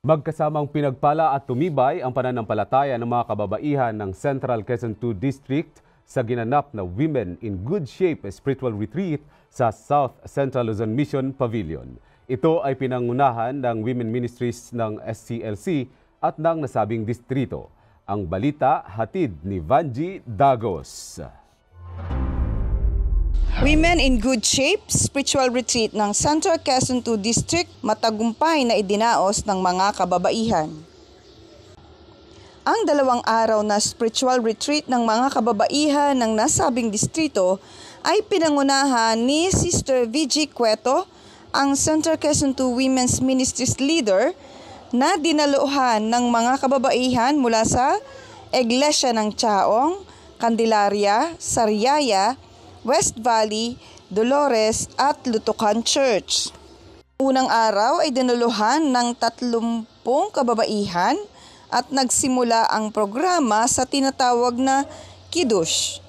Magkasamang pinagpala at tumibay ang pananampalataya ng mga kababaihan ng Central Quezon 2 District sa ginanap na Women in Good Shape Spiritual Retreat sa South Central Luzon Mission Pavilion. Ito ay pinangunahan ng Women Ministries ng SCLC at ng nasabing distrito. Ang balita hatid ni Vanji Dagos. Women in Good Shape Spiritual Retreat ng Central Quezon 2 District matagumpay na idinaos ng mga kababaihan. Ang dalawang araw na spiritual retreat ng mga kababaihan ng nasabing distrito ay pinangunahan ni Sister VG Cueto, ang Central Quezon 2 Women's Ministries Leader, na dinaluhan ng mga kababaihan mula sa Iglesia ng Chaong, Candelaria, Sariaya, West Valley, Dolores at Lutukan Church. Unang araw ay dinuluhan ng 30 kababaihan at nagsimula ang programa sa tinatawag na Kiddush,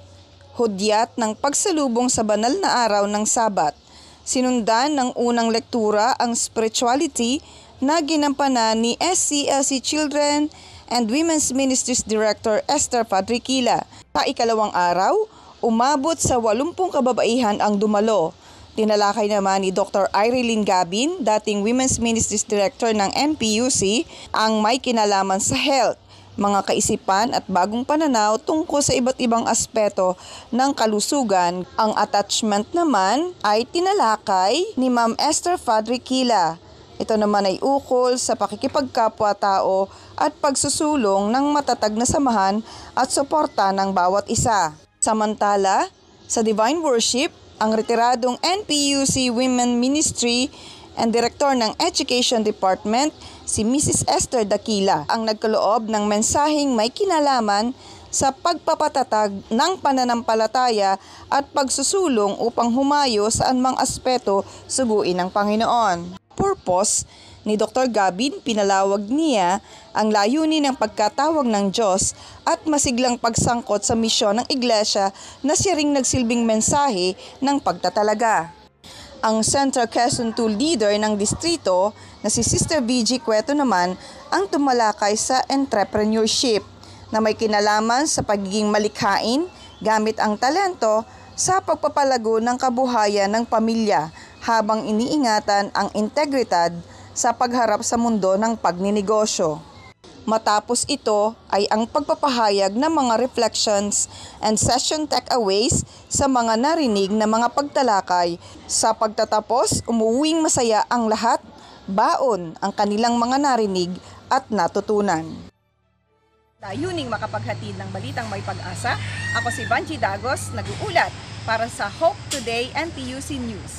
hudyat ng pagsalubong sa banal na araw ng Sabat. Sinundan ng unang lektura ang spirituality na ginampanan ni SCLC Children and Women's Ministries Director Esther Padriquila. Sa ikalawang araw, umabot sa 80 kababaihan ang dumalo. Tinalakay naman ni Dr. Irene Gabin, dating Women's Ministries Director ng NPUC, ang may kinalaman sa health, mga kaisipan at bagong pananaw tungkol sa iba't ibang aspeto ng kalusugan. Ang attachment naman ay tinalakay ni Ma'am Esther Fadriquila. Ito naman ay ukol sa pakikipagkapwa-tao at pagsusulong ng matatag na samahan at suporta ng bawat isa. Samantala, sa Divine Worship, ang retiradong NPUC Women Ministry and Director ng Education Department, si Mrs. Esther Dakila, ang nagkaloob ng mensaheng may kinalaman sa pagpapatatag ng pananampalataya at pagsusulong upang humayo sa anumang aspeto suguin ng Panginoon. Purpose ni Dr. Gabin, pinalawag niya ang layunin ng pagkatawag ng Diyos at masiglang pagsangkot sa misyon ng iglesia na siya ring nagsilbing mensahe ng pagtatalaga. Ang Central Quezon 2 leader ng distrito na si Sister BG Cueto naman ang tumalakay sa entrepreneurship na may kinalaman sa pagiging malikhain gamit ang talento sa pagpapalago ng kabuhayan ng pamilya habang iniingatan ang integridad sa pagharap sa mundo ng pagninegosyo. Matapos ito ay ang pagpapahayag ng mga reflections and session takeaways sa mga narinig na mga pagtalakay. Sa pagtatapos, umuwing masaya ang lahat, baon ang kanilang mga narinig at natutunan. Dayuning makapaghatid ng balitang may pag-asa, ako si Banji Dagos, nag-uulat para sa Hope Today and TUC News.